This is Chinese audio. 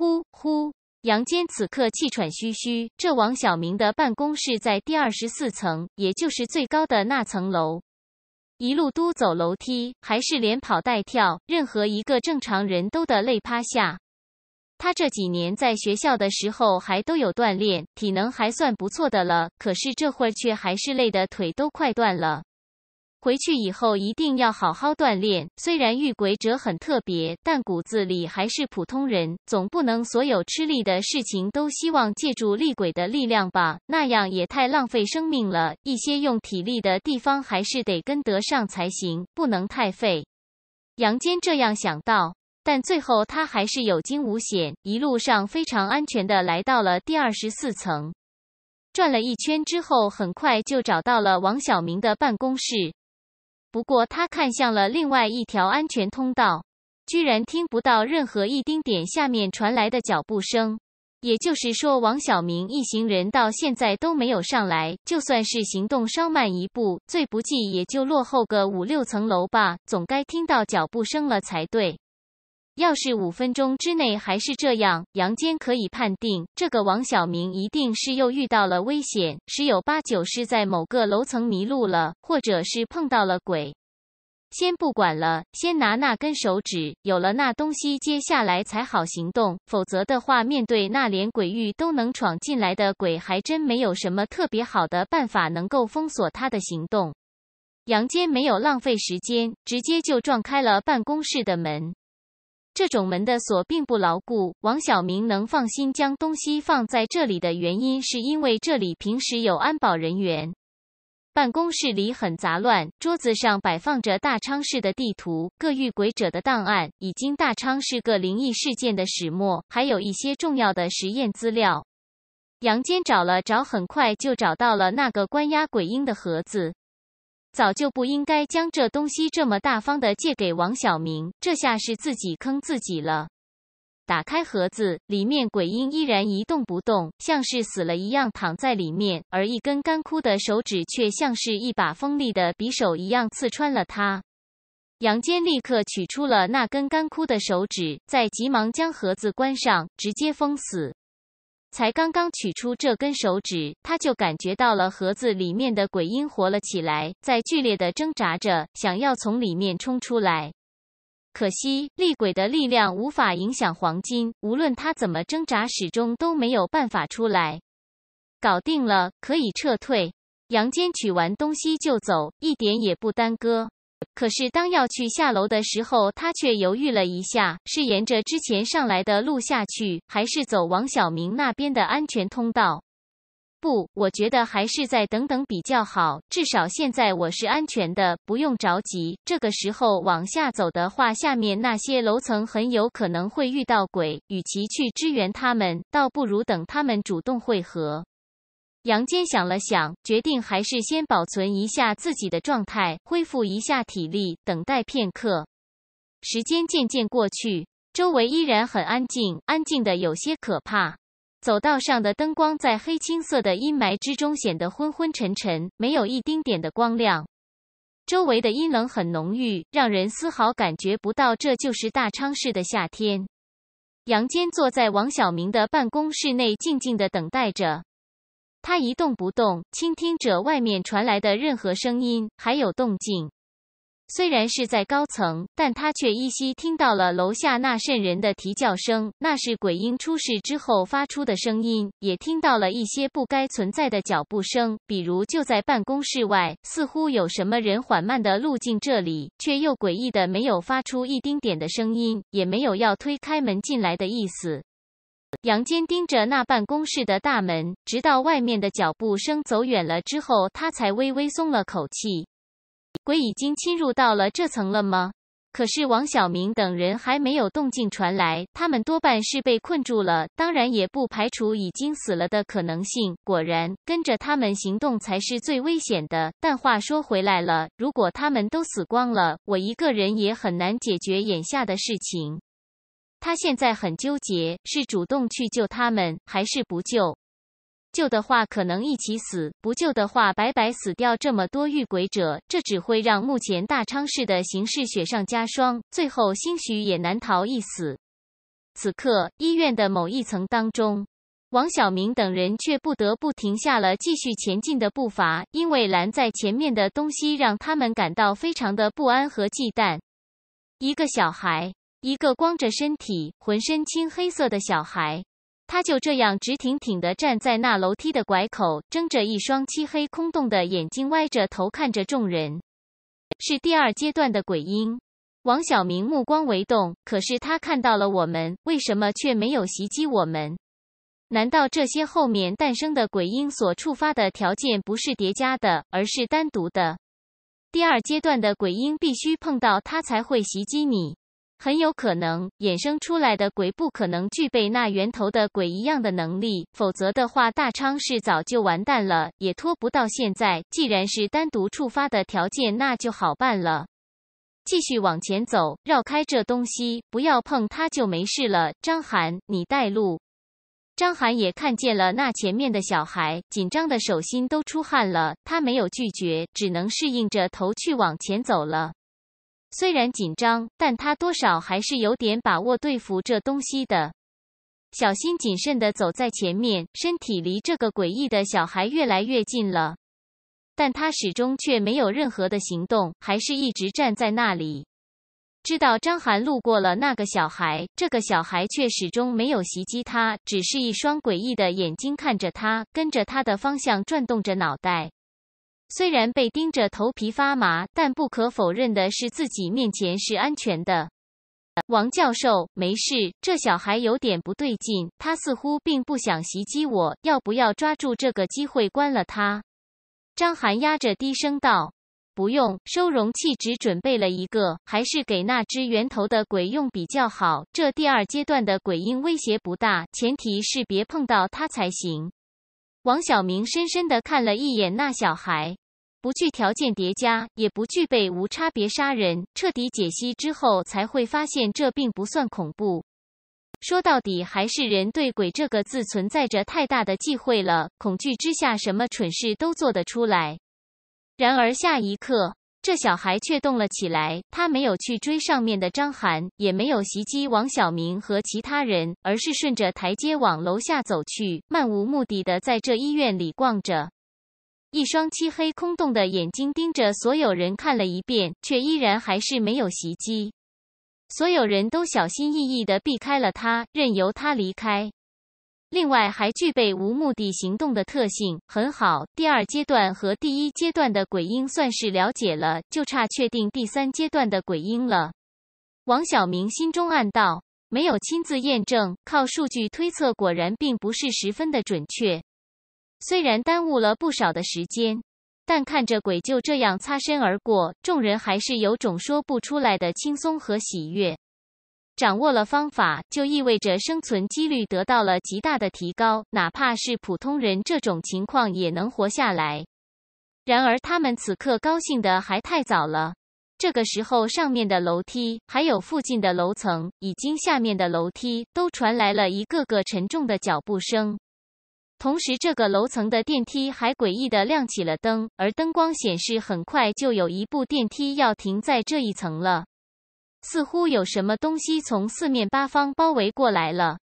呼呼！杨坚此刻气喘吁吁。这王小明的办公室在第二十四层，也就是最高的那层楼，一路都走楼梯，还是连跑带跳，任何一个正常人都得累趴下。他这几年在学校的时候还都有锻炼，体能还算不错的了，可是这会儿却还是累得腿都快断了。回去以后一定要好好锻炼。虽然遇鬼者很特别，但骨子里还是普通人，总不能所有吃力的事情都希望借助厉鬼的力量吧？那样也太浪费生命了。一些用体力的地方还是得跟得上才行，不能太废。杨坚这样想到，但最后他还是有惊无险，一路上非常安全的来到了第二十四层，转了一圈之后，很快就找到了王小明的办公室。不过他看向了另外一条安全通道，居然听不到任何一丁点下面传来的脚步声。也就是说，王小明一行人到现在都没有上来。就算是行动稍慢一步，最不济也就落后个五六层楼吧，总该听到脚步声了才对。要是五分钟之内还是这样，杨坚可以判定这个王小明一定是又遇到了危险，十有八九是在某个楼层迷路了，或者是碰到了鬼。先不管了，先拿那根手指，有了那东西，接下来才好行动。否则的话，面对那连鬼域都能闯进来的鬼，还真没有什么特别好的办法能够封锁他的行动。杨坚没有浪费时间，直接就撞开了办公室的门。这种门的锁并不牢固。王小明能放心将东西放在这里的原因，是因为这里平时有安保人员。办公室里很杂乱，桌子上摆放着大昌市的地图、各遇鬼者的档案、已经大昌市各灵异事件的始末，还有一些重要的实验资料。杨坚找了找，很快就找到了那个关押鬼婴的盒子。早就不应该将这东西这么大方的借给王小明，这下是自己坑自己了。打开盒子，里面鬼婴依然一动不动，像是死了一样躺在里面，而一根干枯的手指却像是一把锋利的匕首一样刺穿了他。杨坚立刻取出了那根干枯的手指，再急忙将盒子关上，直接封死。才刚刚取出这根手指，他就感觉到了盒子里面的鬼婴活了起来，在剧烈的挣扎着，想要从里面冲出来。可惜厉鬼的力量无法影响黄金，无论他怎么挣扎，始终都没有办法出来。搞定了，可以撤退。杨坚取完东西就走，一点也不耽搁。可是，当要去下楼的时候，他却犹豫了一下：是沿着之前上来的路下去，还是走王小明那边的安全通道？不，我觉得还是再等等比较好。至少现在我是安全的，不用着急。这个时候往下走的话，下面那些楼层很有可能会遇到鬼。与其去支援他们，倒不如等他们主动汇合。杨坚想了想，决定还是先保存一下自己的状态，恢复一下体力，等待片刻。时间渐渐过去，周围依然很安静，安静的有些可怕。走道上的灯光在黑青色的阴霾之中显得昏昏沉沉，没有一丁点的光亮。周围的阴冷很浓郁，让人丝毫感觉不到这就是大昌市的夏天。杨坚坐在王小明的办公室内，静静的等待着。他一动不动，倾听着外面传来的任何声音，还有动静。虽然是在高层，但他却依稀听到了楼下那瘆人的啼叫声，那是鬼婴出世之后发出的声音；也听到了一些不该存在的脚步声，比如就在办公室外，似乎有什么人缓慢的路进这里，却又诡异的没有发出一丁点的声音，也没有要推开门进来的意思。杨坚盯着那办公室的大门，直到外面的脚步声走远了之后，他才微微松了口气。鬼已经侵入到了这层了吗？可是王小明等人还没有动静传来，他们多半是被困住了，当然也不排除已经死了的可能性。果然，跟着他们行动才是最危险的。但话说回来了，如果他们都死光了，我一个人也很难解决眼下的事情。他现在很纠结，是主动去救他们，还是不救？救的话，可能一起死；不救的话，白白死掉这么多遇鬼者，这只会让目前大昌市的形势雪上加霜，最后兴许也难逃一死。此刻，医院的某一层当中，王晓明等人却不得不停下了继续前进的步伐，因为拦在前面的东西让他们感到非常的不安和忌惮——一个小孩。一个光着身体、浑身青黑色的小孩，他就这样直挺挺地站在那楼梯的拐口，睁着一双漆黑空洞的眼睛，歪着头看着众人。是第二阶段的鬼婴。王小明目光微动，可是他看到了我们，为什么却没有袭击我们？难道这些后面诞生的鬼婴所触发的条件不是叠加的，而是单独的？第二阶段的鬼婴必须碰到他才会袭击你。很有可能衍生出来的鬼不可能具备那源头的鬼一样的能力，否则的话，大昌是早就完蛋了，也拖不到现在。既然是单独触发的条件，那就好办了。继续往前走，绕开这东西，不要碰它就没事了。张涵，你带路。张涵也看见了那前面的小孩，紧张的手心都出汗了。他没有拒绝，只能适应着头去往前走了。虽然紧张，但他多少还是有点把握对付这东西的。小心谨慎地走在前面，身体离这个诡异的小孩越来越近了，但他始终却没有任何的行动，还是一直站在那里。知道张涵路过了那个小孩，这个小孩却始终没有袭击他，只是一双诡异的眼睛看着他，跟着他的方向转动着脑袋。虽然被盯着，头皮发麻，但不可否认的是，自己面前是安全的。王教授，没事，这小孩有点不对劲，他似乎并不想袭击我，要不要抓住这个机会关了他？张涵压着低声道：“不用，收容器只准备了一个，还是给那只圆头的鬼用比较好。这第二阶段的鬼婴威胁不大，前提是别碰到他才行。”王小明深深的看了一眼那小孩。不具条件叠加，也不具备无差别杀人。彻底解析之后，才会发现这并不算恐怖。说到底，还是人对“鬼”这个字存在着太大的忌讳了。恐惧之下，什么蠢事都做得出来。然而下一刻，这小孩却动了起来。他没有去追上面的张涵，也没有袭击王小明和其他人，而是顺着台阶往楼下走去，漫无目的的在这医院里逛着。一双漆黑空洞的眼睛盯着所有人看了一遍，却依然还是没有袭击。所有人都小心翼翼地避开了他，任由他离开。另外，还具备无目的行动的特性，很好。第二阶段和第一阶段的鬼婴算是了解了，就差确定第三阶段的鬼婴了。王小明心中暗道：没有亲自验证，靠数据推测，果然并不是十分的准确。虽然耽误了不少的时间，但看着鬼就这样擦身而过，众人还是有种说不出来的轻松和喜悦。掌握了方法，就意味着生存几率得到了极大的提高，哪怕是普通人，这种情况也能活下来。然而，他们此刻高兴的还太早了。这个时候，上面的楼梯、还有附近的楼层，以及下面的楼梯，都传来了一个个沉重的脚步声。同时，这个楼层的电梯还诡异的亮起了灯，而灯光显示很快就有一部电梯要停在这一层了，似乎有什么东西从四面八方包围过来了。